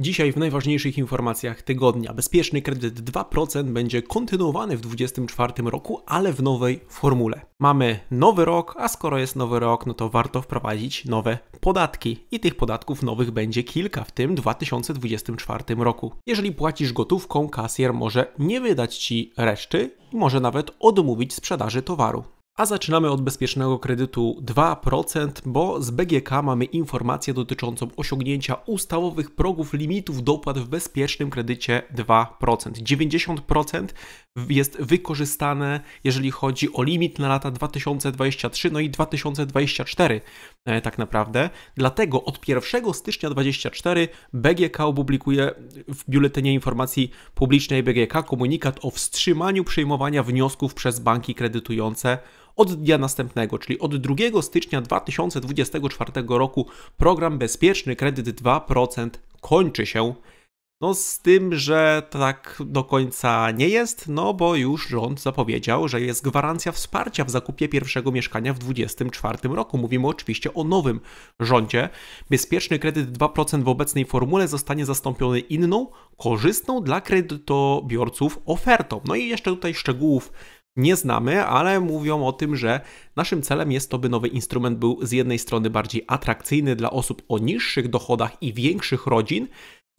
Dzisiaj w najważniejszych informacjach tygodnia. Bezpieczny kredyt 2% będzie kontynuowany w 2024 roku, ale w nowej formule. Mamy nowy rok, a skoro jest nowy rok, no to warto wprowadzić nowe podatki. I tych podatków nowych będzie kilka w tym 2024 roku. Jeżeli płacisz gotówką, kasjer może nie wydać ci reszty i może nawet odmówić sprzedaży towaru. A zaczynamy od bezpiecznego kredytu 2%, bo z BGK mamy informację dotyczącą osiągnięcia ustawowych progów limitów dopłat w bezpiecznym kredycie 2%. 90% jest wykorzystane, jeżeli chodzi o limit na lata 2023 no i 2024 e, tak naprawdę. Dlatego od 1 stycznia 2024 BGK opublikuje w Biuletynie Informacji Publicznej BGK komunikat o wstrzymaniu przyjmowania wniosków przez banki kredytujące od dnia następnego, czyli od 2 stycznia 2024 roku, program Bezpieczny Kredyt 2% kończy się. No z tym, że tak do końca nie jest, no bo już rząd zapowiedział, że jest gwarancja wsparcia w zakupie pierwszego mieszkania w 2024 roku. Mówimy oczywiście o nowym rządzie. Bezpieczny kredyt 2% w obecnej formule zostanie zastąpiony inną, korzystną dla kredytobiorców ofertą. No i jeszcze tutaj szczegółów nie znamy, ale mówią o tym, że naszym celem jest to, by nowy instrument był z jednej strony bardziej atrakcyjny dla osób o niższych dochodach i większych rodzin,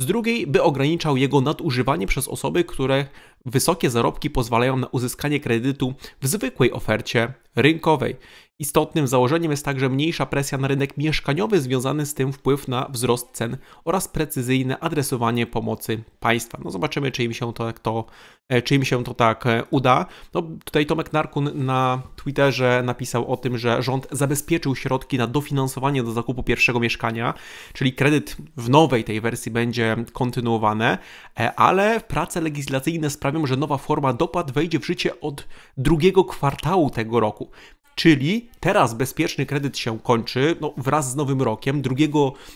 z drugiej, by ograniczał jego nadużywanie przez osoby, które Wysokie zarobki pozwalają na uzyskanie kredytu w zwykłej ofercie rynkowej. Istotnym założeniem jest także mniejsza presja na rynek mieszkaniowy, związany z tym wpływ na wzrost cen oraz precyzyjne adresowanie pomocy państwa. No zobaczymy, czy im się to, to, e, czy im się to tak e, uda. No, tutaj Tomek Narkun na Twitterze napisał o tym, że rząd zabezpieczył środki na dofinansowanie do zakupu pierwszego mieszkania, czyli kredyt w nowej tej wersji będzie kontynuowany, e, ale prace legislacyjne sprawią, że nowa forma dopłat wejdzie w życie od drugiego kwartału tego roku. Czyli teraz bezpieczny kredyt się kończy no, wraz z nowym rokiem. 2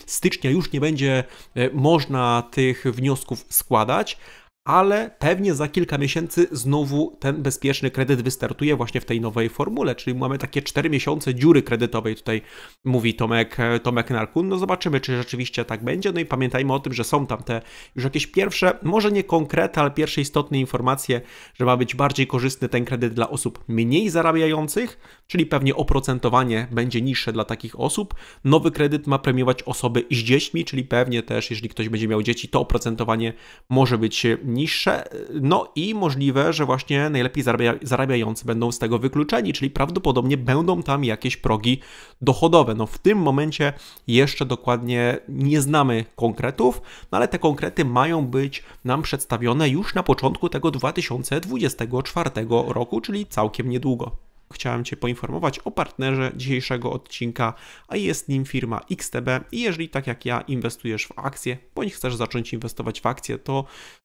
stycznia już nie będzie e, można tych wniosków składać, ale pewnie za kilka miesięcy znowu ten bezpieczny kredyt wystartuje właśnie w tej nowej formule, czyli mamy takie 4 miesiące dziury kredytowej, tutaj mówi Tomek, e, Tomek Narkun. No zobaczymy, czy rzeczywiście tak będzie. No i pamiętajmy o tym, że są tam te już jakieś pierwsze, może nie konkrety, ale pierwsze istotne informacje, że ma być bardziej korzystny ten kredyt dla osób mniej zarabiających, czyli pewnie oprocentowanie będzie niższe dla takich osób. Nowy kredyt ma premiować osoby z dziećmi, czyli pewnie też, jeżeli ktoś będzie miał dzieci, to oprocentowanie może być e, niższe, no i możliwe, że właśnie najlepiej zarabia, zarabiający będą z tego wykluczeni, czyli prawdopodobnie będą tam jakieś progi dochodowe. No w tym momencie jeszcze dokładnie nie znamy konkretów, no ale te konkrety mają być nam przedstawione już na początku tego 2024 roku, czyli całkiem niedługo chciałem Cię poinformować o partnerze dzisiejszego odcinka, a jest nim firma XTB i jeżeli tak jak ja inwestujesz w akcje, bądź chcesz zacząć inwestować w akcje, to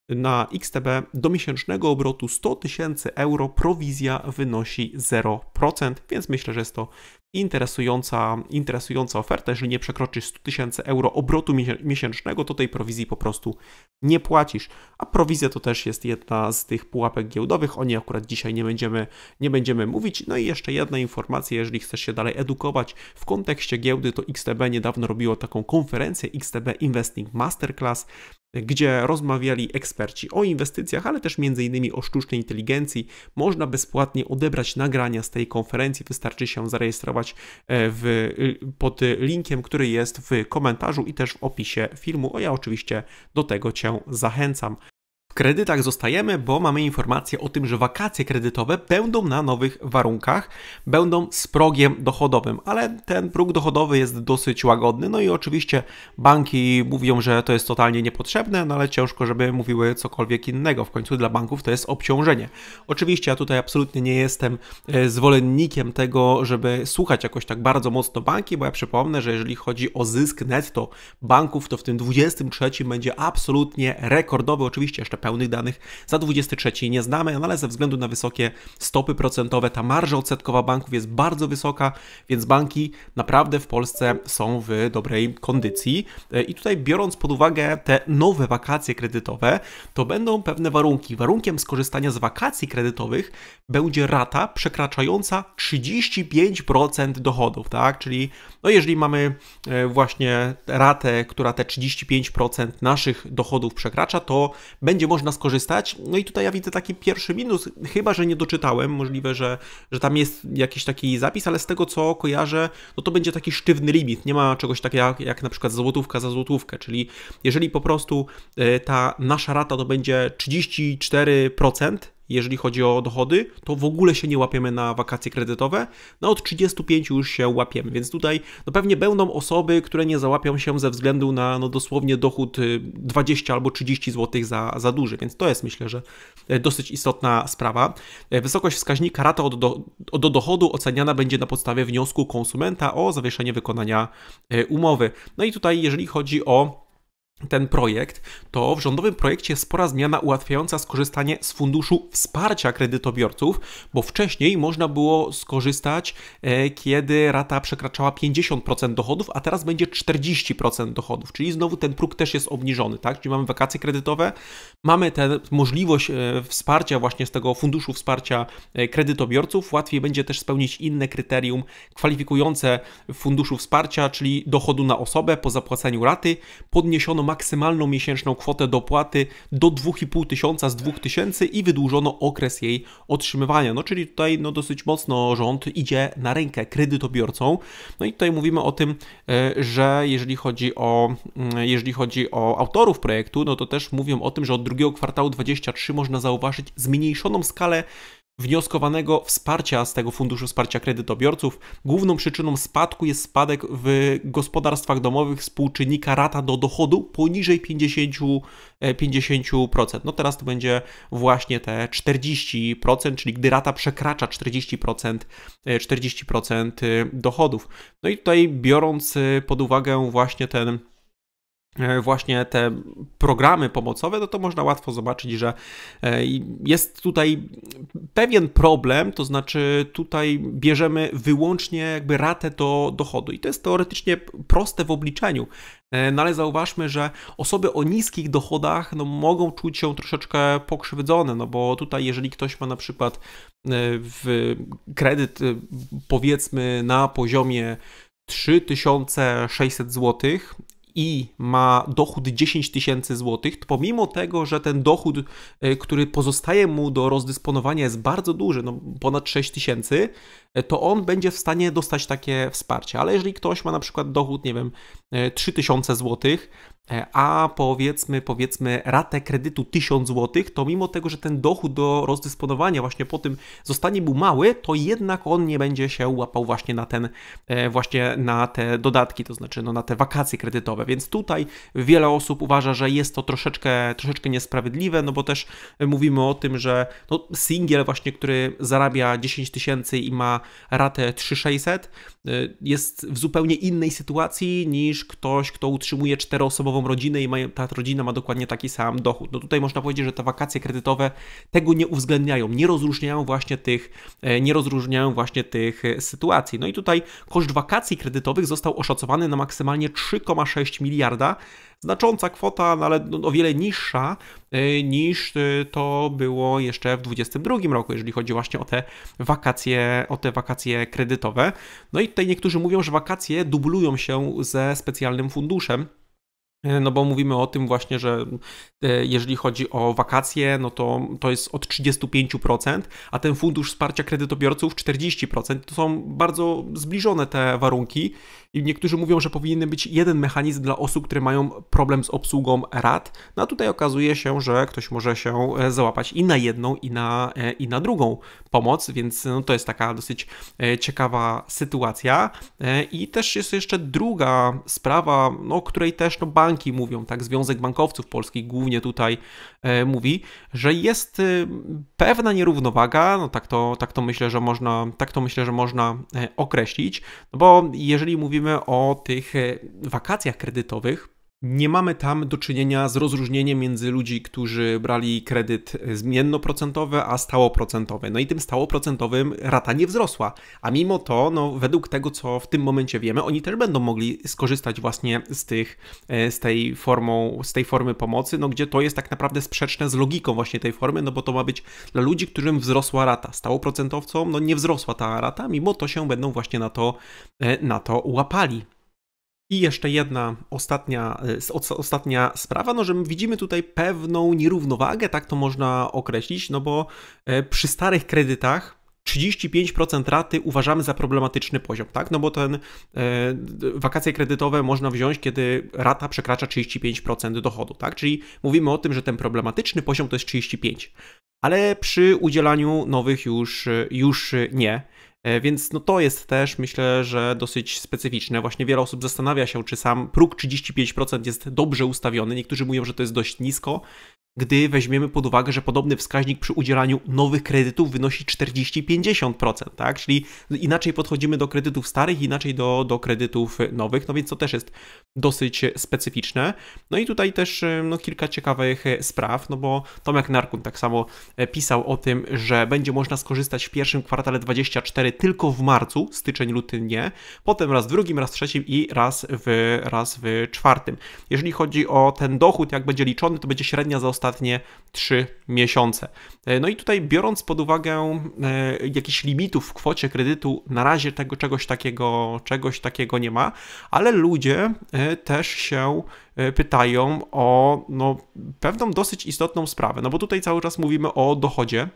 na XTB do miesięcznego obrotu 100 tysięcy euro prowizja wynosi 0%, więc myślę, że jest to interesująca, interesująca oferta. Jeżeli nie przekroczysz 100 tysięcy euro obrotu miesięcznego, to tej prowizji po prostu nie płacisz. A prowizja to też jest jedna z tych pułapek giełdowych. O niej akurat dzisiaj nie będziemy, nie będziemy mówić. No i jeszcze jedna informacja, jeżeli chcesz się dalej edukować w kontekście giełdy, to XTB niedawno robiło taką konferencję XTB Investing Masterclass gdzie rozmawiali eksperci o inwestycjach, ale też m.in. o sztucznej inteligencji. Można bezpłatnie odebrać nagrania z tej konferencji, wystarczy się zarejestrować e, w, y, pod linkiem, który jest w komentarzu i też w opisie filmu. O ja oczywiście do tego Cię zachęcam kredytach zostajemy, bo mamy informację o tym, że wakacje kredytowe będą na nowych warunkach, będą z progiem dochodowym, ale ten próg dochodowy jest dosyć łagodny. No i oczywiście banki mówią, że to jest totalnie niepotrzebne, no ale ciężko, żeby mówiły cokolwiek innego. W końcu dla banków to jest obciążenie. Oczywiście ja tutaj absolutnie nie jestem e, zwolennikiem tego, żeby słuchać jakoś tak bardzo mocno banki, bo ja przypomnę, że jeżeli chodzi o zysk netto banków, to w tym 23 będzie absolutnie rekordowy. Oczywiście jeszcze pełnych danych za 23 nie znamy, no ale ze względu na wysokie stopy procentowe ta marża odsetkowa banków jest bardzo wysoka, więc banki naprawdę w Polsce są w dobrej kondycji. E, I tutaj biorąc pod uwagę te nowe wakacje kredytowe, to będą pewne warunki. Warunkiem skorzystania z wakacji kredytowych będzie rata przekraczająca 35% dochodów, tak? Czyli no jeżeli mamy e, właśnie ratę, która te 35% naszych dochodów przekracza, to będzie można można skorzystać. No i tutaj ja widzę taki pierwszy minus, chyba że nie doczytałem, możliwe, że, że tam jest jakiś taki zapis, ale z tego co kojarzę, no to będzie taki sztywny limit. Nie ma czegoś takiego jak, jak na przykład złotówka za złotówkę, czyli jeżeli po prostu e, ta nasza rata to będzie 34%, jeżeli chodzi o dochody, to w ogóle się nie łapiemy na wakacje kredytowe, no od 35 już się łapiemy, więc tutaj no pewnie będą osoby, które nie załapią się ze względu na no dosłownie dochód 20 y, albo 30 zł za, za duży, więc to jest myślę, że e, dosyć istotna sprawa. E, wysokość wskaźnika rata od do, do dochodu oceniana będzie na podstawie wniosku konsumenta o zawieszenie wykonania e, umowy. No i tutaj jeżeli chodzi o ten projekt, to w rządowym projekcie jest spora zmiana ułatwiająca skorzystanie z funduszu wsparcia kredytobiorców, bo wcześniej można było skorzystać, e, kiedy rata przekraczała 50% dochodów, a teraz będzie 40% dochodów, czyli znowu ten próg też jest obniżony, tak? Czyli mamy wakacje kredytowe, mamy tę możliwość e, wsparcia właśnie z tego funduszu wsparcia e, kredytobiorców, łatwiej będzie też spełnić inne kryterium kwalifikujące funduszu wsparcia, czyli dochodu na osobę po zapłaceniu raty, podniesiono maksymalną miesięczną kwotę dopłaty do 2,5 tysiąca z 2000 i wydłużono okres jej otrzymywania. No czyli tutaj no, dosyć mocno rząd idzie na rękę kredytobiorcom. No i tutaj mówimy o tym, e, że jeżeli chodzi o, mm, jeżeli chodzi o autorów projektu, no to też mówią o tym, że od drugiego kwartału 23 można zauważyć zmniejszoną skalę wnioskowanego wsparcia z tego funduszu wsparcia kredytobiorców. Główną przyczyną spadku jest spadek w gospodarstwach domowych współczynnika rata do dochodu poniżej 50%. 50%. E, no teraz to będzie właśnie te 40%, czyli gdy rata przekracza 40%, 40% e, e, dochodów. No i tutaj biorąc pod uwagę właśnie ten E, właśnie te programy pomocowe, no to można łatwo zobaczyć, że e, jest tutaj pewien problem, to znaczy tutaj bierzemy wyłącznie jakby ratę do dochodu i to jest teoretycznie proste w obliczeniu, e, no ale zauważmy, że osoby o niskich dochodach no, mogą czuć się troszeczkę pokrzywdzone, no bo tutaj jeżeli ktoś ma na przykład w kredyt powiedzmy na poziomie 3600 zł i ma dochód 10 tysięcy złotych, to pomimo tego, że ten dochód, y, który pozostaje mu do rozdysponowania jest bardzo duży, no ponad 6 tysięcy, y, to on będzie w stanie dostać takie wsparcie. Ale jeżeli ktoś ma na przykład dochód, nie wiem, 3 y, tysiące złotych, E, a powiedzmy, powiedzmy ratę kredytu 1000 zł, to mimo tego, że ten dochód do rozdysponowania właśnie po tym zostanie mu mały, to jednak on nie będzie się łapał właśnie na ten, e, właśnie na te dodatki, to znaczy no, na te wakacje kredytowe, więc tutaj wiele osób uważa, że jest to troszeczkę, troszeczkę niesprawiedliwe, no bo też mówimy o tym, że no, singiel właśnie, który zarabia 10 tysięcy i ma ratę 3600, e, jest w zupełnie innej sytuacji niż ktoś, kto utrzymuje czteroosobową nową rodzinę i ta rodzina ma dokładnie taki sam dochód. No tutaj można powiedzieć, że te wakacje kredytowe tego nie uwzględniają, nie rozróżniają właśnie tych, e, nie rozróżniają właśnie tych e, sytuacji. No i tutaj koszt wakacji kredytowych został oszacowany na maksymalnie 3,6 miliarda. Znacząca kwota, no ale no, o wiele niższa e, niż to było jeszcze w 2022 roku, jeżeli chodzi właśnie o te wakacje, o te wakacje kredytowe. No i tutaj niektórzy mówią, że wakacje dublują się ze specjalnym funduszem. E, no bo mówimy o tym właśnie, że e, jeżeli chodzi o wakacje, no to to jest od 35%, a ten fundusz wsparcia kredytobiorców 40%. To są bardzo zbliżone te warunki, i niektórzy mówią, że powinien być jeden mechanizm dla osób, które mają problem z obsługą rad. No a tutaj okazuje się, że ktoś może się e, załapać i na jedną, i na, e, i na drugą pomoc, więc no, to jest taka dosyć e, ciekawa sytuacja. I też jest jeszcze druga sprawa, no, o no, której też no, banki mówią, tak, Związek Bankowców Polskich głównie tutaj mówi, że jest y, pewna nierównowaga, no tak to, tak to myślę, że można, tak to myślę, że można określić, no bo jeżeli mówimy mówimy o tych e, wakacjach kredytowych, nie mamy tam do czynienia z rozróżnieniem między ludzi, którzy brali kredyt zmiennoprocentowy, a stałoprocentowy. No i tym stałoprocentowym rata nie wzrosła. A mimo to, no, według tego, co w tym momencie wiemy, oni też będą mogli skorzystać właśnie z, tych, e, z, tej, formą, z tej formy pomocy, no, gdzie to jest tak naprawdę sprzeczne z logiką właśnie tej formy, no bo to ma być dla ludzi, którym wzrosła rata. Stałoprocentowcom no, nie wzrosła ta rata, mimo to się będą właśnie na to, e, na to łapali. I jeszcze jedna ostatnia, y, ostatnia sprawa, no, że widzimy tutaj pewną nierównowagę, tak to można określić, no bo e, przy starych kredytach 35% raty uważamy za problematyczny poziom, tak? No bo ten e, wakacje kredytowe można wziąć, kiedy rata przekracza 35% dochodu, tak? Czyli mówimy o tym, że ten problematyczny poziom to jest 35. Ale przy udzielaniu nowych już, już nie. E, więc no to jest też, myślę, że dosyć specyficzne. Właśnie wiele osób zastanawia się, czy sam próg 35% jest dobrze ustawiony. Niektórzy mówią, że to jest dość nisko, gdy weźmiemy pod uwagę, że podobny wskaźnik przy udzielaniu nowych kredytów wynosi 40-50%, tak? Czyli inaczej podchodzimy do kredytów starych, inaczej do, do kredytów nowych, no więc to też jest dosyć specyficzne. No i tutaj też y, no, kilka ciekawych y, spraw, no bo Tomek Narkun tak samo y, pisał o tym, że będzie można skorzystać w pierwszym kwartale 24 tylko w marcu, styczeń, luty nie, potem raz w drugim, raz w trzecim i raz w, raz w czwartym. Jeżeli chodzi o ten dochód, jak będzie liczony, to będzie średnia za ostatnie 3 miesiące. No i tutaj biorąc pod uwagę jakichś limitów w kwocie kredytu, na razie tego czegoś takiego, czegoś takiego nie ma, ale ludzie też się e, pytają o no, pewną dosyć istotną sprawę. No bo tutaj cały czas mówimy o dochodzie.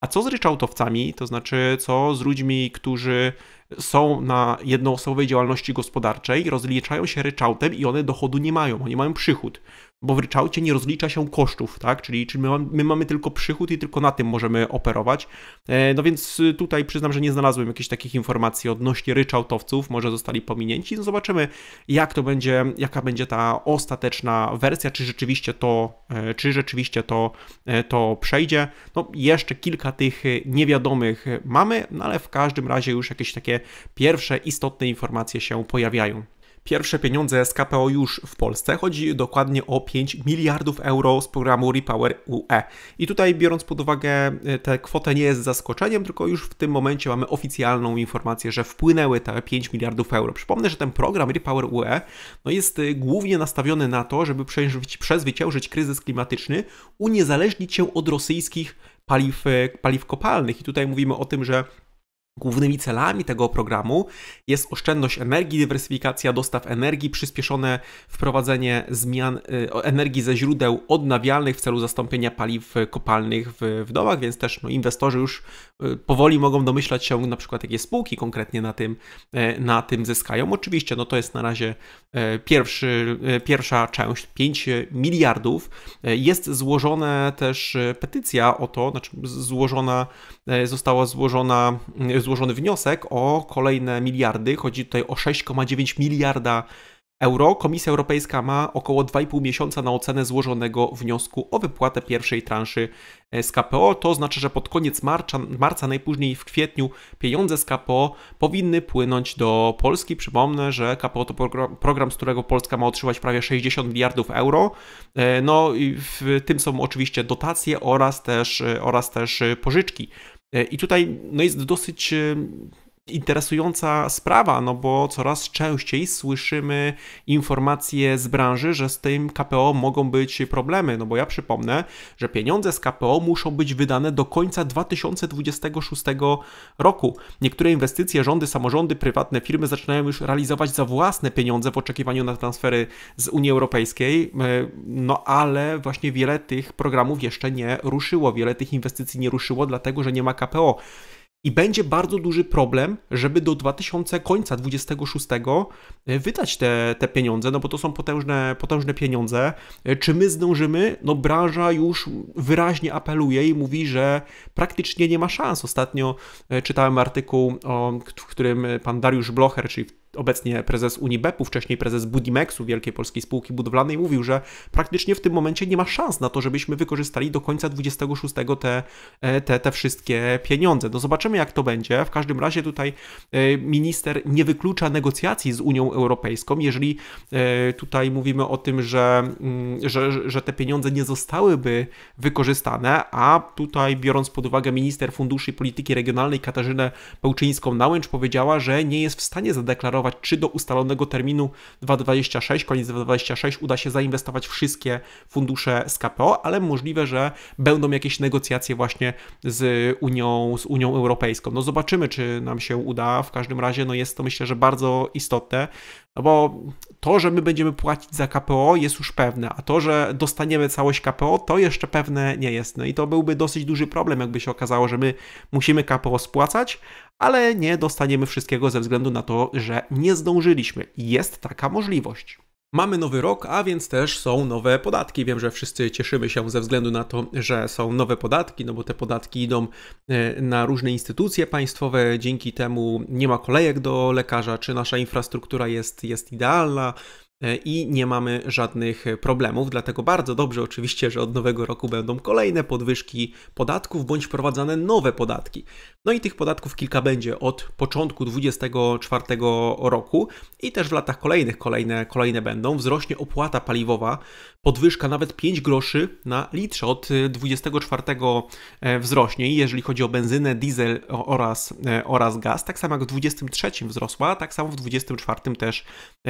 A co z ryczałtowcami, to znaczy co z ludźmi, którzy są na jednoosobowej działalności gospodarczej, rozliczają się ryczałtem i one dochodu nie mają, oni mają przychód bo w ryczałcie nie rozlicza się kosztów, tak? Czyli, czyli my, my, mamy tylko przychód i tylko na tym możemy operować. E, no więc y, tutaj przyznam, że nie znalazłem jakichś takich informacji odnośnie ryczałtowców, może zostali pominięci. No zobaczymy, jak to będzie, jaka będzie ta ostateczna wersja, czy rzeczywiście to, e, czy rzeczywiście to, e, to przejdzie. No jeszcze kilka tych niewiadomych mamy, no ale w każdym razie już jakieś takie pierwsze istotne informacje się pojawiają. Pierwsze pieniądze z KPO już w Polsce. Chodzi dokładnie o 5 miliardów euro z programu Repower UE. I tutaj biorąc pod uwagę y, tę kwotę nie jest zaskoczeniem, tylko już w tym momencie mamy oficjalną informację, że wpłynęły te 5 miliardów euro. Przypomnę, że ten program Repower UE no jest y, głównie nastawiony na to, żeby przezwyciężyć kryzys klimatyczny, uniezależnić się od rosyjskich paliw, y, paliw kopalnych. I tutaj mówimy o tym, że Głównymi celami tego programu jest oszczędność energii, dywersyfikacja dostaw energii, przyspieszone wprowadzenie zmian y, energii ze źródeł odnawialnych w celu zastąpienia paliw kopalnych w, w domach, więc też no, inwestorzy już Y, powoli mogą domyślać się na przykład, jakie spółki konkretnie na tym, e, na tym zyskają. Oczywiście, no to jest na razie e, pierwszy, e, pierwsza część, 5 miliardów. Jest złożona też petycja o to, znaczy złożona, została złożona, złożony wniosek o kolejne miliardy. Chodzi tutaj o 6,9 miliarda euro, Komisja Europejska ma około 2,5 miesiąca na ocenę złożonego wniosku o wypłatę pierwszej transzy e, z KPO. To znaczy, że pod koniec marca, marca najpóźniej w kwietniu, pieniądze z KPO powinny płynąć do Polski. Przypomnę, że KPO to program, z którego Polska ma otrzymać prawie 60 miliardów euro. E, no i w tym są oczywiście dotacje oraz też, e, oraz też pożyczki. I tutaj no jest dosyć interesująca sprawa, no bo coraz częściej słyszymy informacje z branży, że z tym KPO mogą być problemy. No bo ja przypomnę, że pieniądze z KPO muszą być wydane do końca 2026 roku. Niektóre inwestycje rządy, samorządy, prywatne firmy zaczynają już realizować za własne pieniądze w oczekiwaniu na transfery z Unii Europejskiej. E, no ale właśnie wiele tych programów jeszcze nie ruszyło, wiele tych inwestycji nie ruszyło, dlatego że nie ma KPO. I będzie bardzo duży problem, żeby do 2000 końca 26 e, wydać te, te pieniądze, no bo to są potężne, potężne pieniądze. E, czy my zdążymy? No branża już wyraźnie apeluje i mówi, że praktycznie nie ma szans. Ostatnio e, czytałem artykuł, o, w którym pan Dariusz Blocher, czyli obecnie prezes Unibepu, wcześniej prezes Budimexu, wielkiej polskiej spółki budowlanej, mówił, że praktycznie w tym momencie nie ma szans na to, żebyśmy wykorzystali do końca 26 te, e, te, te wszystkie pieniądze. No zobaczymy, jak to będzie. W każdym razie tutaj e, minister nie wyklucza negocjacji z Unią Europejską, jeżeli e, tutaj mówimy o tym, że, mm, że, że te pieniądze nie zostałyby wykorzystane, a tutaj biorąc pod uwagę minister funduszy i polityki regionalnej Katarzynę Pełczyńską-Nałęcz powiedziała, że nie jest w stanie zadeklarować czy do ustalonego terminu 2026, koniec 2026 uda się zainwestować wszystkie fundusze z KPO, ale możliwe, że będą jakieś negocjacje właśnie z Unią, z Unią Europejską. No zobaczymy, czy nam się uda. W każdym razie no jest to myślę, że bardzo istotne, no bo to, że my będziemy płacić za KPO jest już pewne, a to, że dostaniemy całość KPO, to jeszcze pewne nie jest. No i to byłby dosyć duży problem, jakby się okazało, że my musimy KPO spłacać, ale nie dostaniemy wszystkiego ze względu na to, że nie zdążyliśmy. Jest taka możliwość. Mamy nowy rok, a więc też są nowe podatki. Wiem, że wszyscy cieszymy się ze względu na to, że są nowe podatki, no bo te podatki idą e, na różne instytucje państwowe, dzięki temu nie ma kolejek do lekarza, czy nasza infrastruktura jest, jest idealna, E, i nie mamy żadnych problemów. Dlatego bardzo dobrze oczywiście, że od nowego roku będą kolejne podwyżki podatków bądź wprowadzane nowe podatki. No i tych podatków kilka będzie od początku 2024 roku i też w latach kolejnych kolejne, kolejne będą. Wzrośnie opłata paliwowa, podwyżka nawet 5 groszy na litrze od 24 e, wzrośnie, jeżeli chodzi o benzynę, diesel oraz, e, oraz gaz. Tak samo jak w 23 wzrosła, tak samo w 24 też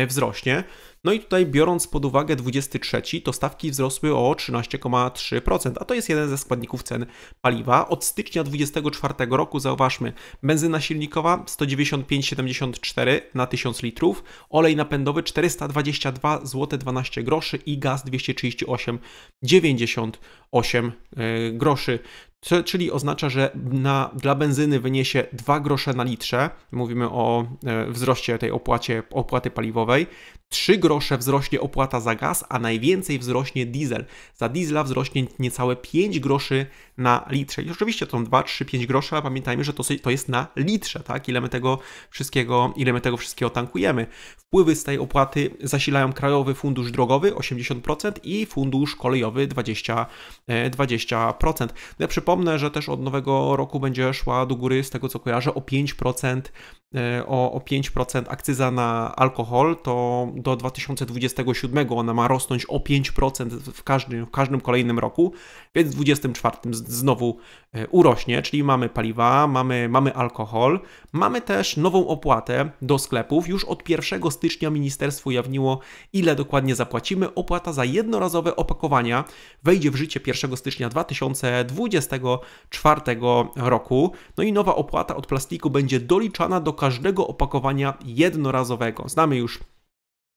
wzrośnie. No i tutaj biorąc pod uwagę 23, to stawki wzrosły o 13,3%, a to jest jeden ze składników cen paliwa. Od stycznia 24 roku zauważmy, benzyna silnikowa 195,74 na 1000 litrów, olej napędowy 422 ,12 zł 12 groszy i gaz 238,90 8 e, groszy, co, czyli oznacza, że na, dla benzyny wyniesie 2 grosze na litrze, mówimy o e, wzroście tej opłacie, opłaty paliwowej, 3 grosze wzrośnie opłata za gaz, a najwięcej wzrośnie diesel. Za diesla wzrośnie niecałe 5 groszy na litrze. I oczywiście to są 2, 3, 5 groszy, ale pamiętajmy, że to, to jest na litrze, tak? Ile my tego wszystkiego, ile my tego wszystkiego tankujemy. Wpływy z tej opłaty zasilają Krajowy Fundusz Drogowy 80% i Fundusz Kolejowy 20%. 20%. E, no ja przypomnę, że też od nowego roku będzie szła do góry, z tego co kojarzę, o 5% E, o, o 5% akcyza na alkohol, to do 2027 ona ma rosnąć o 5% w każdym, w każdym kolejnym roku, więc w 2024 znowu e, urośnie, czyli mamy paliwa, mamy, mamy alkohol, mamy też nową opłatę do sklepów. Już od 1 stycznia ministerstwo ujawniło, ile dokładnie zapłacimy. Opłata za jednorazowe opakowania wejdzie w życie 1 stycznia 2024 roku. No i nowa opłata od plastiku będzie doliczana do każdego opakowania jednorazowego. Znamy już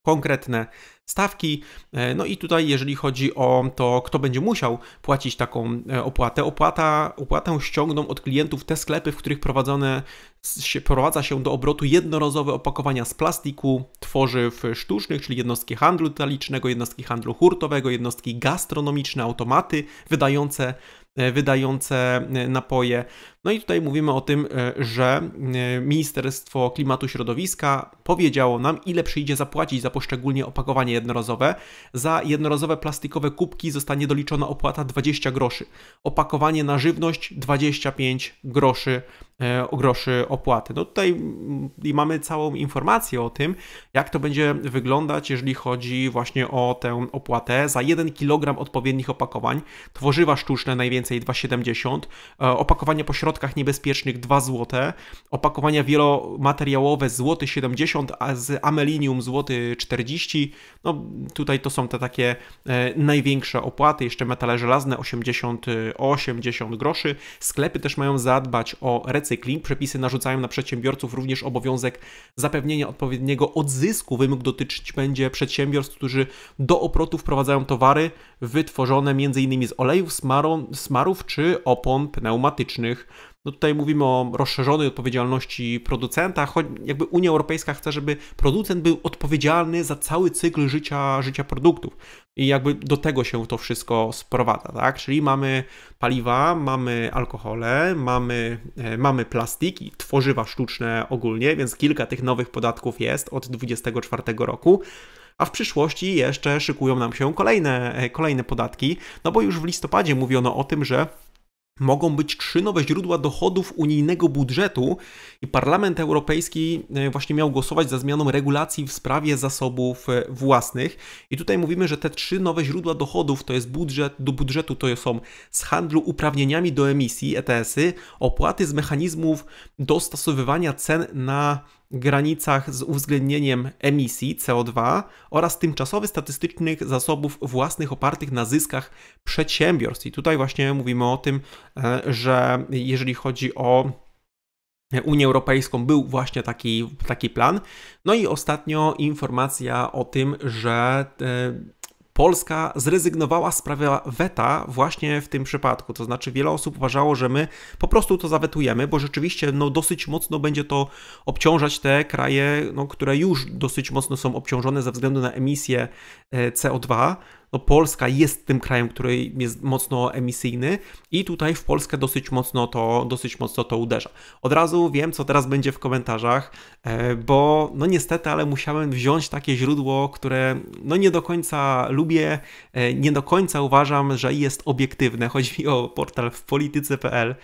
konkretne stawki. E, no i tutaj, jeżeli chodzi o to, kto będzie musiał płacić taką e, opłatę, opłata, opłatę ściągną od klientów te sklepy, w których prowadzone się, prowadza się do obrotu jednorazowe opakowania z plastiku, tworzyw sztucznych, czyli jednostki handlu detalicznego, jednostki handlu hurtowego, jednostki gastronomiczne, automaty wydające E, wydające e, napoje. No i tutaj mówimy o tym, e, że Ministerstwo Klimatu i Środowiska powiedziało nam, ile przyjdzie zapłacić za poszczególnie opakowanie jednorazowe. Za jednorazowe plastikowe kubki zostanie doliczona opłata 20 groszy. Opakowanie na żywność 25 groszy E, groszy opłaty. No tutaj mamy całą informację o tym, jak to będzie wyglądać, jeżeli chodzi właśnie o tę opłatę. Za 1 kg odpowiednich opakowań, tworzywa sztuczne najwięcej 2,70, e, opakowania po środkach niebezpiecznych 2 zł, opakowania wielomateriałowe złoty 70, a z amelinium złoty 40. No tutaj to są te takie e, największe opłaty, jeszcze metale żelazne 80, 80 groszy. Sklepy też mają zadbać o recyklingu recykling. Przepisy narzucają na przedsiębiorców również obowiązek zapewnienia odpowiedniego odzysku. Wymóg dotyczyć będzie przedsiębiorstw, którzy do oprotu wprowadzają towary wytworzone m.in. z olejów, smarów czy opon pneumatycznych. No tutaj mówimy o rozszerzonej odpowiedzialności producenta, choć jakby Unia Europejska chce, żeby producent był odpowiedzialny za cały cykl życia, życia produktów. I jakby do tego się to wszystko sprowadza, tak? Czyli mamy paliwa, mamy alkohole, mamy, e, mamy plastiki, tworzywa sztuczne ogólnie, więc kilka tych nowych podatków jest od 24 roku a w przyszłości jeszcze szykują nam się kolejne, e, kolejne podatki, no bo już w listopadzie mówiono o tym, że mogą być trzy nowe źródła dochodów unijnego budżetu i Parlament Europejski e, właśnie miał głosować za zmianą regulacji w sprawie zasobów e, własnych. I tutaj mówimy, że te trzy nowe źródła dochodów to jest budżet, do budżetu to są z handlu uprawnieniami do emisji ETS-y, opłaty z mechanizmów dostosowywania cen na granicach z uwzględnieniem emisji CO2 oraz tymczasowych statystycznych zasobów własnych opartych na zyskach przedsiębiorstw. I tutaj właśnie mówimy o tym, e, że jeżeli chodzi o Unię Europejską był właśnie taki, taki plan. No i ostatnio informacja o tym, że e, Polska zrezygnowała z prawa weta właśnie w tym przypadku. To znaczy, wiele osób uważało, że my po prostu to zawetujemy, bo rzeczywiście no, dosyć mocno będzie to obciążać te kraje, no, które już dosyć mocno są obciążone ze względu na emisję e, CO2 no Polska jest tym krajem, który jest mocno emisyjny i tutaj w Polskę dosyć mocno to, dosyć mocno to uderza. Od razu wiem, co teraz będzie w komentarzach, e, bo no niestety, ale musiałem wziąć takie źródło, które no nie do końca lubię, e, nie do końca uważam, że jest obiektywne. Chodzi mi o portal w polityce.pl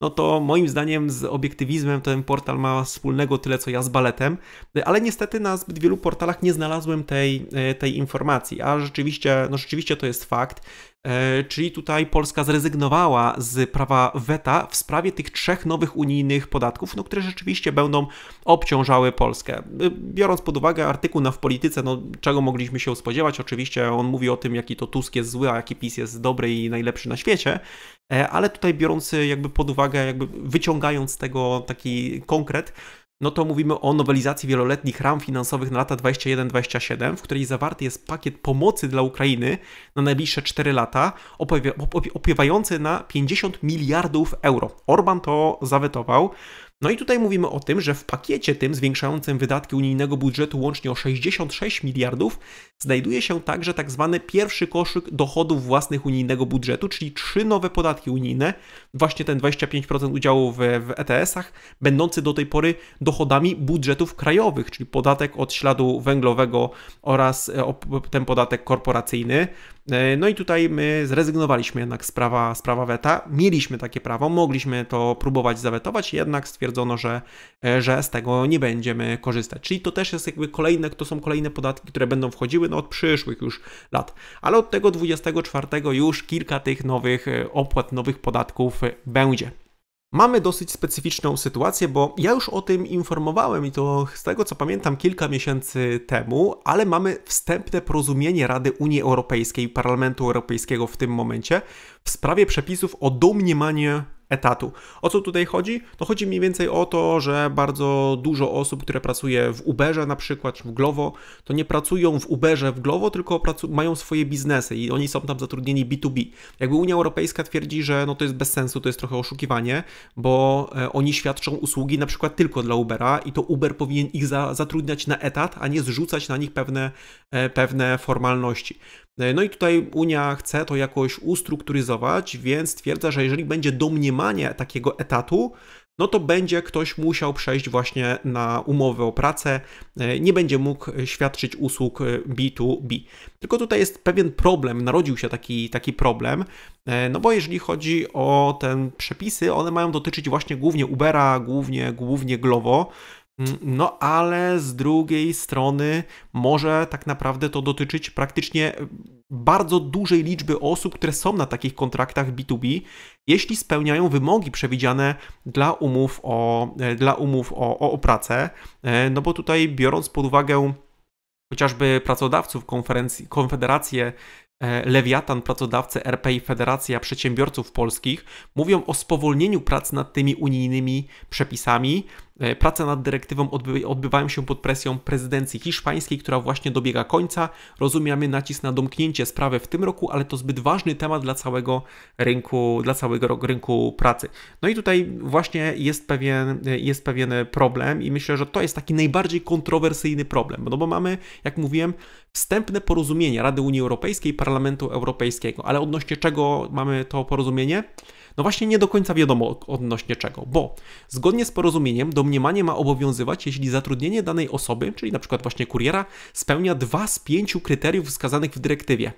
no to moim zdaniem z obiektywizmem ten portal ma wspólnego tyle, co ja z baletem, ale niestety na zbyt wielu portalach nie znalazłem tej, e, tej informacji, a rzeczywiście, no rzeczywiście to jest fakt, E, czyli tutaj Polska zrezygnowała z prawa weta w sprawie tych trzech nowych unijnych podatków, no, które rzeczywiście będą obciążały Polskę. E, biorąc pod uwagę artykuł na w polityce, no, czego mogliśmy się spodziewać, oczywiście on mówi o tym, jaki to Tusk jest zły, a jaki PiS jest dobry i najlepszy na świecie, e, ale tutaj biorąc jakby pod uwagę, jakby wyciągając z tego taki konkret, no to mówimy o nowelizacji wieloletnich ram finansowych na lata 21-27, w której zawarty jest pakiet pomocy dla Ukrainy na najbliższe 4 lata, opiewający na 50 miliardów euro. Orban to zawetował. No i tutaj mówimy o tym, że w pakiecie tym zwiększającym wydatki unijnego budżetu łącznie o 66 miliardów znajduje się także tak zwany pierwszy koszyk dochodów własnych unijnego budżetu, czyli trzy nowe podatki unijne, właśnie ten 25% udziału w, w ETS-ach, będący do tej pory dochodami budżetów krajowych, czyli podatek od śladu węglowego oraz e, ten podatek korporacyjny, E, no i tutaj my zrezygnowaliśmy jednak z prawa, z prawa weta. Mieliśmy takie prawo, mogliśmy to próbować zawetować, jednak stwierdzono, że, e, że z tego nie będziemy korzystać. Czyli to też jest jakby kolejne, to są kolejne podatki, które będą wchodziły no, od przyszłych już lat. Ale od tego 24 już kilka tych nowych e, opłat, nowych podatków będzie. Mamy dosyć specyficzną sytuację, bo ja już o tym informowałem i to z tego co pamiętam kilka miesięcy temu, ale mamy wstępne porozumienie Rady Unii Europejskiej i Parlamentu Europejskiego w tym momencie w sprawie przepisów o domniemaniu etatu. O co tutaj chodzi? No chodzi mniej więcej o to, że bardzo dużo osób, które pracuje w Uberze na przykład, czy w Glovo, to nie pracują w Uberze, w Glovo, tylko mają swoje biznesy i oni są tam zatrudnieni B2B. Jakby Unia Europejska twierdzi, że no to jest bez sensu, to jest trochę oszukiwanie, bo e, oni świadczą usługi na przykład tylko dla Ubera i to Uber powinien ich za zatrudniać na etat, a nie zrzucać na nich pewne, e, pewne formalności. E, no i tutaj Unia chce to jakoś ustrukturyzować, więc twierdza, że jeżeli będzie domniemanie takiego etatu, no to będzie ktoś musiał przejść właśnie na umowę o pracę, e, nie będzie mógł świadczyć usług B2B. E, Tylko tutaj jest pewien problem, narodził się taki, taki problem, no bo jeżeli chodzi o te przepisy, one mają dotyczyć właśnie głównie Ubera, głównie, głównie Glovo, Mm, no, ale z drugiej strony może tak naprawdę to dotyczyć praktycznie e, bardzo dużej liczby osób, które są na takich kontraktach B2B, jeśli spełniają wymogi przewidziane dla umów o, e, dla umów o, o, o pracę. E, no bo tutaj, biorąc pod uwagę chociażby pracodawców, konfederację Lewiatan, pracodawcy RP i Federacja Przedsiębiorców Polskich mówią o spowolnieniu prac nad tymi unijnymi przepisami, E, prace nad dyrektywą odby odbywają się pod presją prezydencji hiszpańskiej, która właśnie dobiega końca. Rozumiemy nacisk na domknięcie sprawy w tym roku, ale to zbyt ważny temat dla całego rynku, dla całego rynku pracy. No i tutaj właśnie jest pewien, e, jest pewien problem i myślę, że to jest taki najbardziej kontrowersyjny problem, no bo mamy, jak mówiłem, wstępne porozumienie Rady Unii Europejskiej, i Parlamentu Europejskiego, ale odnośnie czego mamy to porozumienie? No właśnie nie do końca wiadomo odnośnie czego, bo zgodnie z porozumieniem domniemanie ma obowiązywać, jeśli zatrudnienie danej osoby, czyli na przykład właśnie kuriera, spełnia dwa z pięciu kryteriów wskazanych w dyrektywie.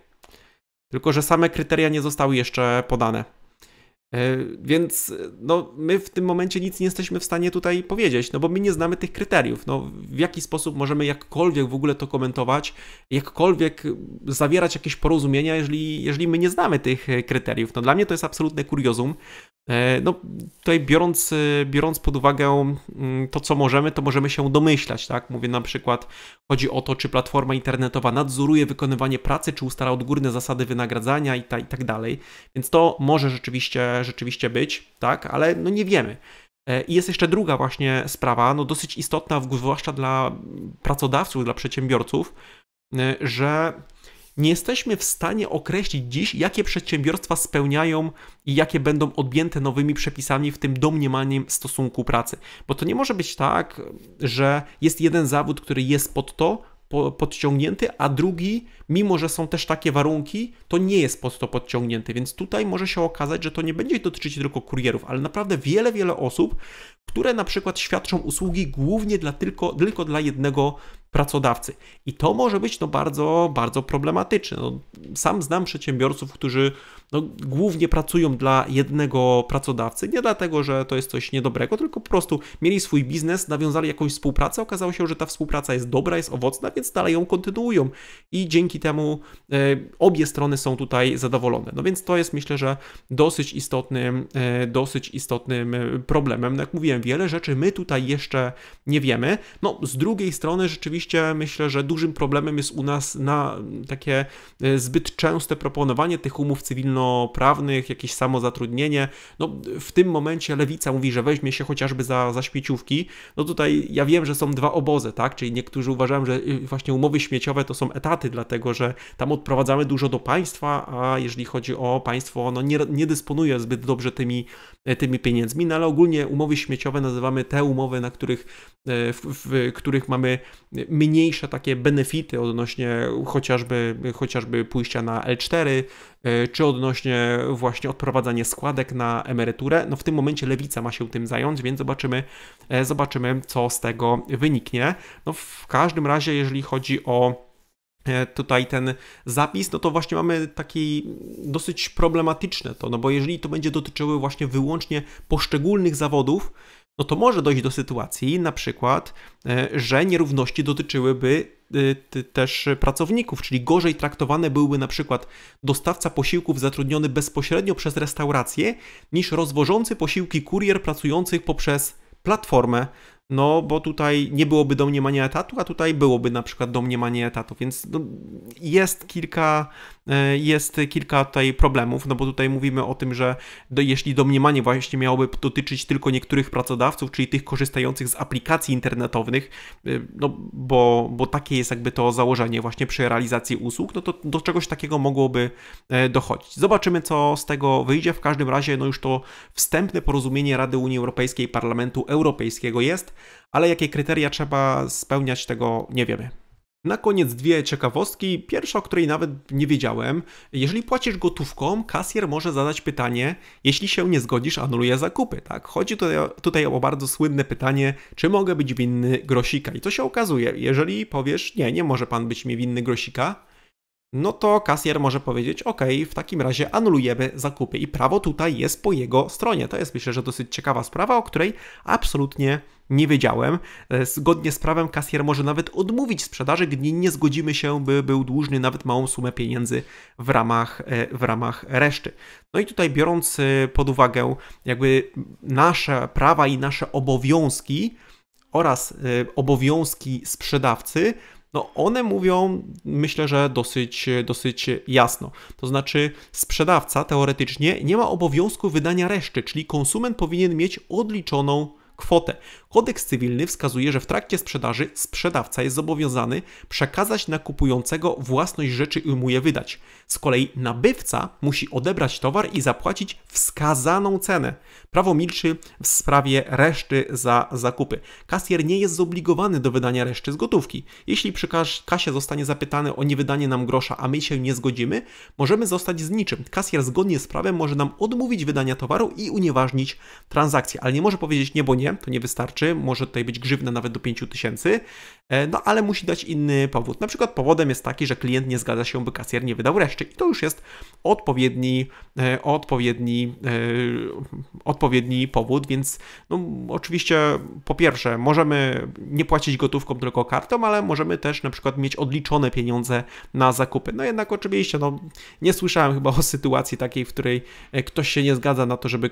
Tylko, że same kryteria nie zostały jeszcze podane. E, więc no, my w tym momencie nic nie jesteśmy w stanie tutaj powiedzieć, no bo my nie znamy tych kryteriów. No, w jaki sposób możemy jakkolwiek w ogóle to komentować, jakkolwiek zawierać jakieś porozumienia, jeżeli, jeżeli my nie znamy tych e, kryteriów. No, dla mnie to jest absolutne kuriozum. E, no, tutaj biorąc, e, biorąc pod uwagę mm, to, co możemy, to możemy się domyślać, tak? Mówię na przykład, chodzi o to, czy platforma internetowa nadzoruje wykonywanie pracy, czy ustala odgórne zasady wynagradzania i, ta, i tak dalej. Więc to może rzeczywiście, rzeczywiście być, tak? Ale no nie wiemy. E, I jest jeszcze druga właśnie sprawa, no dosyć istotna, zwłaszcza dla pracodawców, dla przedsiębiorców, że nie jesteśmy w stanie określić dziś, jakie przedsiębiorstwa spełniają i jakie będą objęte nowymi przepisami, w tym domniemaniem stosunku pracy. Bo to nie może być tak, że jest jeden zawód, który jest pod to podciągnięty, a drugi, mimo że są też takie warunki, to nie jest pod to podciągnięty. Więc tutaj może się okazać, że to nie będzie dotyczyć tylko kurierów, ale naprawdę wiele, wiele osób, które na przykład świadczą usługi głównie dla tylko, tylko dla jednego pracodawcy. I to może być no bardzo, bardzo problematyczne. No, sam znam przedsiębiorców, którzy no, głównie pracują dla jednego pracodawcy, nie dlatego, że to jest coś niedobrego, tylko po prostu mieli swój biznes, nawiązali jakąś współpracę, okazało się, że ta współpraca jest dobra, jest owocna, więc dalej ją kontynuują i dzięki temu e, obie strony są tutaj zadowolone. No więc to jest myślę, że dosyć istotnym, e, dosyć istotnym e, problemem. No, jak mówiłem, wiele rzeczy my tutaj jeszcze nie wiemy. No z drugiej strony rzeczywiście myślę, że dużym problemem jest u nas na takie e, zbyt częste proponowanie tych umów cywilnoprawnych, jakieś samozatrudnienie. No, w tym momencie lewica mówi, że weźmie się chociażby za, za śmieciówki. No tutaj ja wiem, że są dwa obozy, tak? Czyli niektórzy uważają, że y, właśnie umowy śmieciowe to są etaty, dlatego że tam odprowadzamy dużo do państwa, a jeżeli chodzi o państwo, ono nie, nie dysponuje zbyt dobrze tymi E, tymi pieniędzmi, no ale ogólnie umowy śmieciowe nazywamy te umowy, na których, e, w, w których mamy mniejsze takie benefity odnośnie chociażby, chociażby pójścia na L4, e, czy odnośnie właśnie odprowadzania składek na emeryturę. No w tym momencie lewica ma się tym zająć, więc zobaczymy, zobaczymy co z tego wyniknie. No w każdym razie, jeżeli chodzi o E, tutaj ten zapis, no to właśnie mamy takie dosyć problematyczne to, no bo jeżeli to będzie dotyczyły właśnie wyłącznie poszczególnych zawodów, no to może dojść do sytuacji na przykład, e, że nierówności dotyczyłyby e, też pracowników, czyli gorzej traktowany byłby na przykład dostawca posiłków zatrudniony bezpośrednio przez restaurację niż rozwożący posiłki kurier pracujących poprzez platformę no, bo tutaj nie byłoby domniemania etatu, a tutaj byłoby na przykład domniemanie etatu, więc no, jest kilka E, jest kilka tutaj problemów, no bo tutaj mówimy o tym, że do, jeśli domniemanie właśnie miałoby dotyczyć tylko niektórych pracodawców, czyli tych korzystających z aplikacji internetowych, e, no bo, bo takie jest jakby to założenie właśnie przy realizacji usług, no to do czegoś takiego mogłoby e, dochodzić. Zobaczymy, co z tego wyjdzie. W każdym razie, no już to wstępne porozumienie Rady Unii Europejskiej i Parlamentu Europejskiego jest, ale jakie kryteria trzeba spełniać, tego nie wiemy. Na koniec dwie ciekawostki. Pierwsza, o której nawet nie wiedziałem. Jeżeli płacisz gotówką, kasjer może zadać pytanie, jeśli się nie zgodzisz, anuluje zakupy. Tak? Chodzi tutaj, o bardzo słynne pytanie, czy mogę być winny grosika. I co się okazuje? Jeżeli powiesz, nie, nie może pan być mi winny grosika, no to kasjer może powiedzieć, ok, w takim razie anulujemy zakupy i prawo tutaj jest po jego stronie. To jest myślę, że dosyć ciekawa sprawa, o której absolutnie nie wiedziałem. E, zgodnie z prawem kasjer może nawet odmówić sprzedaży, gdy nie zgodzimy się, by był dłużny nawet małą sumę pieniędzy w ramach, e, w ramach reszty. No i tutaj biorąc e, pod uwagę jakby nasze prawa i nasze obowiązki oraz obowiązki sprzedawcy, no one mówią, myślę, że dosyć, dosyć jasno. To znaczy, sprzedawca teoretycznie nie ma obowiązku wydania reszty, czyli konsument powinien mieć odliczoną kwotę. Kodeks cywilny wskazuje, że w trakcie sprzedaży sprzedawca jest zobowiązany przekazać na kupującego własność rzeczy i mu je wydać. Z kolei nabywca musi odebrać towar i zapłacić wskazaną cenę. Prawo milczy w sprawie reszty za zakupy. Kasjer nie jest zobligowany do wydania reszty z gotówki. Jeśli przy kasie zostanie zapytany o niewydanie nam grosza, a my się nie zgodzimy, możemy zostać z niczym. Kasjer zgodnie z prawem może nam odmówić wydania towaru i unieważnić transakcję, ale nie może powiedzieć nie, bo nie, nie? To nie wystarczy, może tutaj być grzywna nawet do 5000, e, no ale musi dać inny powód. Na przykład powodem jest taki, że klient nie zgadza się, by kasjer nie wydał reszty i to już jest odpowiedni, e, odpowiedni, e, odpowiedni powód, więc no, oczywiście po pierwsze możemy nie płacić gotówką tylko kartą, ale możemy też na przykład mieć odliczone pieniądze na zakupy. No jednak oczywiście no, nie słyszałem chyba o sytuacji takiej, w której ktoś się nie zgadza na to, żeby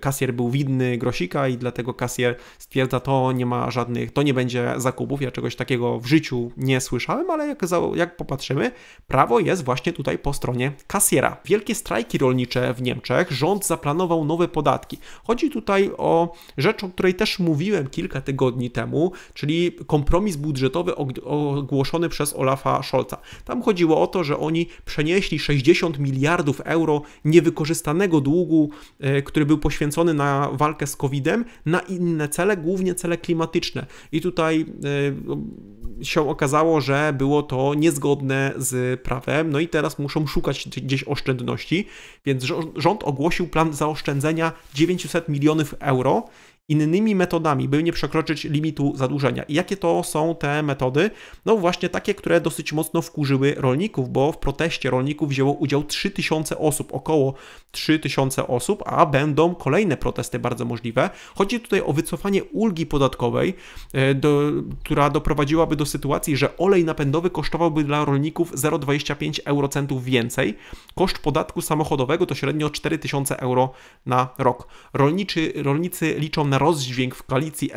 kasjer był winny grosika i dlatego kasjer kancjer stwierdza, to nie ma żadnych, to nie będzie zakupów, ja czegoś takiego w życiu nie słyszałem, ale jak, jak popatrzymy, prawo jest właśnie tutaj po stronie kasjera. Wielkie strajki rolnicze w Niemczech, rząd zaplanował nowe podatki. Chodzi tutaj o rzecz, o której też mówiłem kilka tygodni temu, czyli kompromis budżetowy ogłoszony przez Olafa Scholza. Tam chodziło o to, że oni przenieśli 60 miliardów euro niewykorzystanego długu, e, który był poświęcony na walkę z COVID-em, na, inne cele, głównie cele klimatyczne. I tutaj y, się okazało, że było to niezgodne z prawem, no i teraz muszą szukać gdzieś oszczędności, więc rząd ogłosił plan zaoszczędzenia 900 milionów euro innymi metodami, by nie przekroczyć limitu zadłużenia. I jakie to są te metody? No właśnie takie, które dosyć mocno wkurzyły rolników, bo w proteście rolników wzięło udział 3000 osób, około 3000 osób, a będą kolejne protesty bardzo możliwe. Chodzi tutaj o wycofanie ulgi podatkowej, e, do, która doprowadziłaby do sytuacji, że olej napędowy kosztowałby dla rolników 0,25 eurocentów więcej. Koszt podatku samochodowego to średnio 4000 euro na rok. Rolniczy, rolnicy liczą na rozdźwięk w koalicji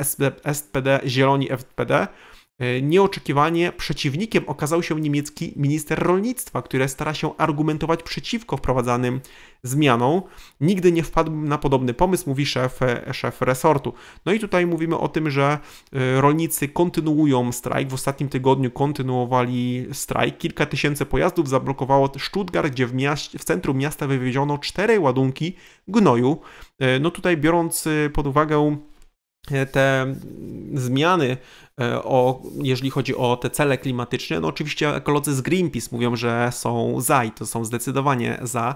SPD, Zieloni, FPD E, nieoczekiwanie przeciwnikiem okazał się niemiecki minister rolnictwa, który stara się argumentować przeciwko wprowadzanym zmianom. Nigdy nie wpadłbym na podobny pomysł, mówi szef, e, szef resortu. No i tutaj mówimy o tym, że e, rolnicy kontynuują strajk. W ostatnim tygodniu kontynuowali strajk. Kilka tysięcy pojazdów zablokowało Stuttgart, gdzie w, miast, w centrum miasta wywieziono cztery ładunki gnoju. No tutaj biorąc pod uwagę E, te zmiany, e, o, jeżeli chodzi o te cele klimatyczne, no oczywiście ekolodzy z Greenpeace mówią, że są za i to są zdecydowanie za.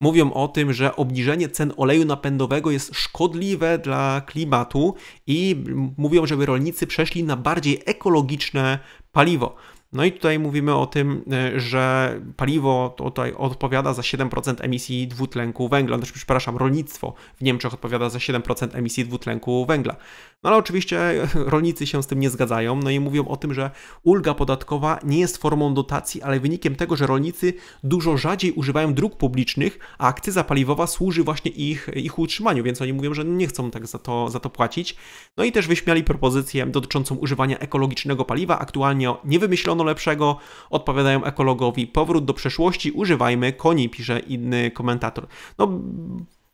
Mówią o tym, że obniżenie cen oleju napędowego jest szkodliwe dla klimatu i mówią, żeby rolnicy przeszli na bardziej ekologiczne paliwo. No i tutaj mówimy o tym, e, że paliwo tutaj odpowiada za 7% emisji dwutlenku węgla. Znaczy, przepraszam, rolnictwo w Niemczech odpowiada za 7% emisji dwutlenku węgla. No ale oczywiście rolnicy się z tym nie zgadzają, no i mówią o tym, że ulga podatkowa nie jest formą dotacji, ale wynikiem tego, że rolnicy dużo rzadziej używają dróg publicznych, a akcyza paliwowa służy właśnie ich, ich utrzymaniu, więc oni mówią, że nie chcą tak za to, za to płacić. No i też wyśmiali propozycję dotyczącą używania ekologicznego paliwa, aktualnie nie wymyślono lepszego, odpowiadają ekologowi, powrót do przeszłości, używajmy koni, pisze inny komentator. No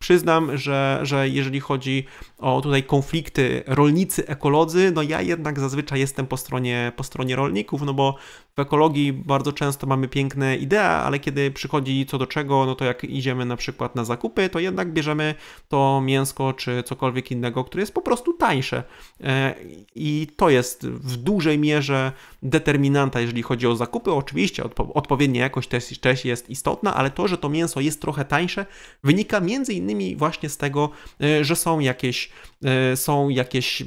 Przyznam, że, że jeżeli chodzi o tutaj konflikty rolnicy, ekolodzy, no ja jednak zazwyczaj jestem po stronie, po stronie rolników, no bo w ekologii bardzo często mamy piękne idee, ale kiedy przychodzi co do czego, no to jak idziemy na przykład na zakupy, to jednak bierzemy to mięsko czy cokolwiek innego, które jest po prostu tańsze. E, I to jest w dużej mierze determinanta, jeżeli chodzi o zakupy. Oczywiście odpo odpowiednia jakość też, też jest istotna, ale to, że to mięso jest trochę tańsze, wynika między innymi właśnie z tego, e, że są jakieś, e, są jakieś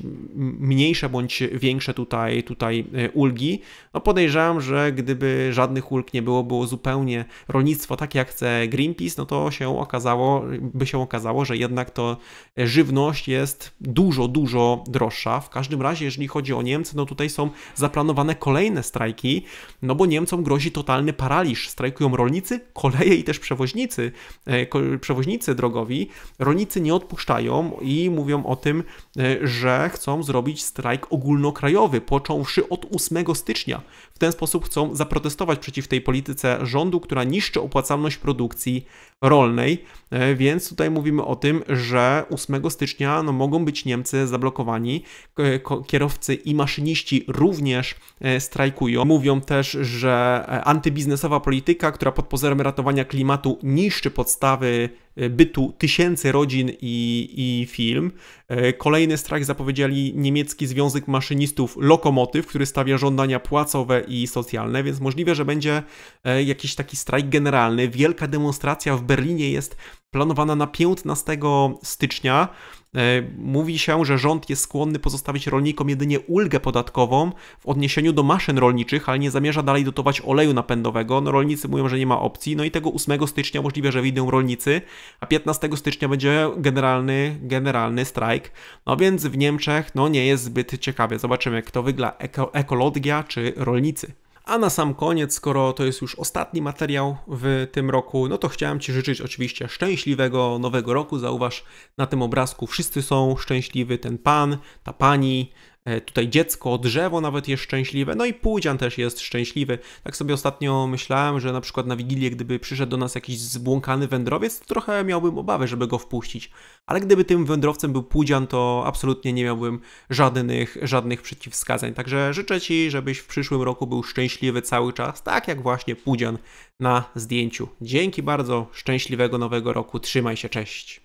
mniejsze bądź większe tutaj, tutaj e, ulgi. No podejrzewam, że gdyby żadnych ulg nie było, było zupełnie rolnictwo tak jak chce Greenpeace, no to się okazało, by się okazało, że jednak to żywność jest dużo, dużo droższa. W każdym razie, jeżeli chodzi o Niemcy, no tutaj są zaplanowane kolejne strajki, no bo Niemcom grozi totalny paraliż. Strajkują rolnicy, koleje i też przewoźnicy, e, przewoźnicy drogowi. Rolnicy nie odpuszczają i mówią o tym, e, że chcą zrobić strajk ogólnokrajowy, począwszy od 8 stycznia. W ten sposób chcą zaprotestować przeciw tej polityce rządu, która niszczy opłacalność produkcji rolnej, e, więc tutaj mówimy o tym, że 8 stycznia no, mogą być Niemcy zablokowani, e, kierowcy i maszyniści również e, strajkują. Mówią też, że antybiznesowa polityka, która pod pozorem ratowania klimatu niszczy podstawy E, bytu tysięcy rodzin i, i film. E, kolejny strajk zapowiedzieli niemiecki Związek Maszynistów Lokomotyw, który stawia żądania płacowe i socjalne, więc możliwe, że będzie e, jakiś taki strajk generalny. Wielka demonstracja w Berlinie jest planowana na 15 stycznia. E, mówi się, że rząd jest skłonny pozostawić rolnikom jedynie ulgę podatkową w odniesieniu do maszyn rolniczych, ale nie zamierza dalej dotować oleju napędowego. No, rolnicy mówią, że nie ma opcji. No i tego 8 stycznia możliwe, że wyjdą rolnicy, a 15 stycznia będzie generalny, generalny strajk. No więc w Niemczech no, nie jest zbyt ciekawie. Zobaczymy, jak to eko, ekologia czy rolnicy. A na sam koniec, skoro to jest już ostatni materiał w tym roku, no to chciałem Ci życzyć oczywiście szczęśliwego nowego roku. Zauważ na tym obrazku wszyscy są szczęśliwi, ten pan, ta pani, E, tutaj dziecko, drzewo nawet jest szczęśliwe, no i Pudzian też jest szczęśliwy. Tak sobie ostatnio myślałem, że na przykład na Wigilię, gdyby przyszedł do nas jakiś zbłąkany wędrowiec, to trochę miałbym obawy, żeby go wpuścić. Ale gdyby tym wędrowcem był Pudzian, to absolutnie nie miałbym żadnych, żadnych przeciwwskazań. Także życzę Ci, żebyś w przyszłym roku był szczęśliwy cały czas, tak jak właśnie Pudzian na zdjęciu. Dzięki bardzo, szczęśliwego nowego roku, trzymaj się, cześć!